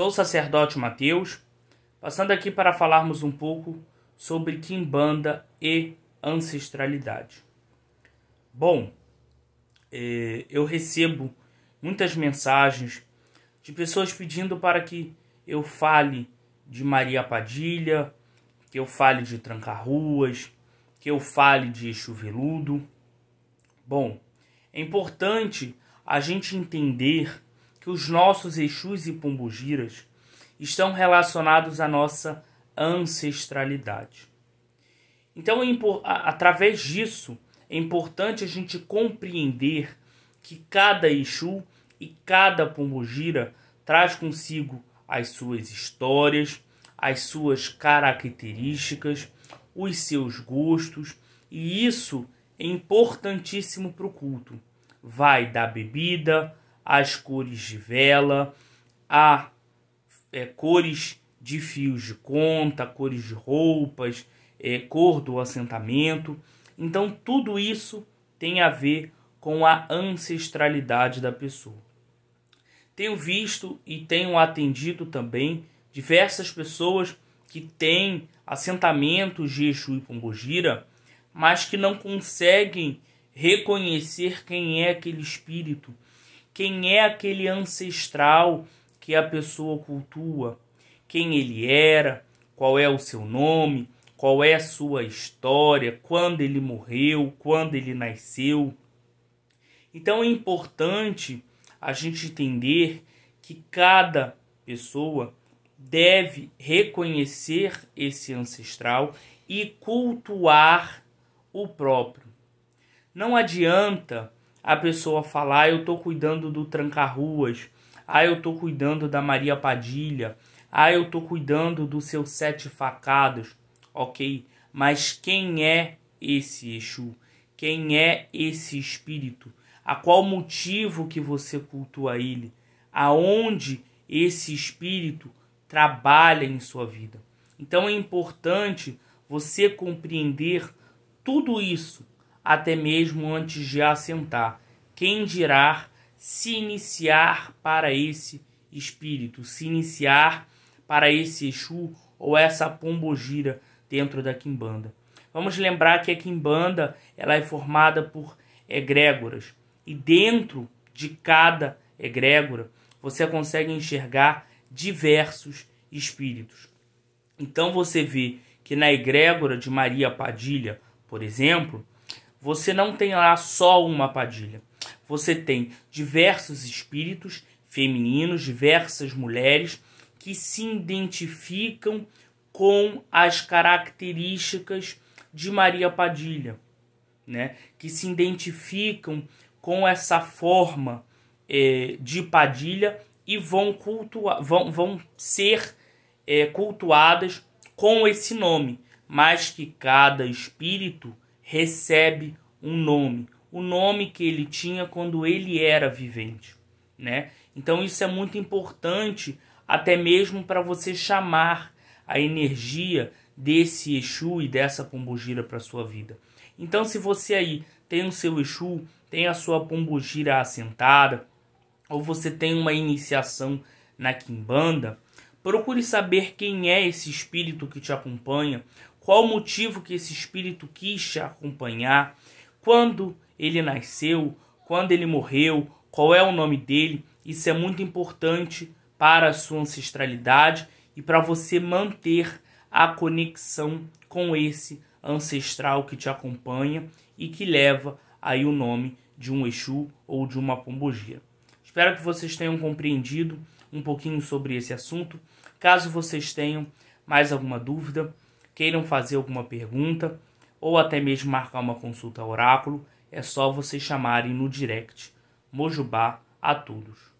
Sou o sacerdote Mateus, passando aqui para falarmos um pouco sobre Kimbanda e ancestralidade. Bom, é, eu recebo muitas mensagens de pessoas pedindo para que eu fale de Maria Padilha, que eu fale de Trancarruas, que eu fale de Chuveludo. Bom, é importante a gente entender que os nossos Exus e Pombugiras estão relacionados à nossa ancestralidade. Então, é através disso, é importante a gente compreender que cada Exu e cada Pombogira traz consigo as suas histórias, as suas características, os seus gostos, e isso é importantíssimo para o culto. Vai da bebida, as cores de vela, a é, cores de fios de conta, cores de roupas, é, cor do assentamento. Então, tudo isso tem a ver com a ancestralidade da pessoa. Tenho visto e tenho atendido também diversas pessoas que têm assentamentos de Exu e Pombogira, mas que não conseguem reconhecer quem é aquele espírito quem é aquele ancestral que a pessoa cultua, quem ele era, qual é o seu nome, qual é a sua história, quando ele morreu, quando ele nasceu. Então é importante a gente entender que cada pessoa deve reconhecer esse ancestral e cultuar o próprio. Não adianta a pessoa falar, ah, eu tô cuidando do Tranca-Ruas, ah, eu tô cuidando da Maria Padilha, ah, eu tô cuidando do seu Sete Facadas, ok? Mas quem é esse Exu? Quem é esse espírito? A qual motivo que você cultua ele? Aonde esse espírito trabalha em sua vida? Então é importante você compreender tudo isso até mesmo antes de assentar. Quem dirá se iniciar para esse espírito, se iniciar para esse Exu ou essa pombogira dentro da Quimbanda? Vamos lembrar que a Quimbanda ela é formada por egrégoras e dentro de cada egrégora você consegue enxergar diversos espíritos. Então você vê que na egrégora de Maria Padilha, por exemplo, você não tem lá só uma Padilha. Você tem diversos espíritos femininos, diversas mulheres que se identificam com as características de Maria Padilha, né? Que se identificam com essa forma é, de Padilha e vão cultuar, vão, vão ser é, cultuadas com esse nome, mas que cada espírito recebe um nome, o nome que ele tinha quando ele era vivente, né? Então isso é muito importante até mesmo para você chamar a energia desse Exu e dessa pombugira para sua vida. Então se você aí tem o seu Exu, tem a sua pombugira assentada, ou você tem uma iniciação na Quimbanda, procure saber quem é esse espírito que te acompanha, qual o motivo que esse espírito quis te acompanhar, quando ele nasceu, quando ele morreu, qual é o nome dele. Isso é muito importante para a sua ancestralidade e para você manter a conexão com esse ancestral que te acompanha e que leva aí o nome de um Exu ou de uma Pombogia. Espero que vocês tenham compreendido um pouquinho sobre esse assunto. Caso vocês tenham mais alguma dúvida, queiram fazer alguma pergunta ou até mesmo marcar uma consulta oráculo, é só vocês chamarem no direct. Mojubá a todos.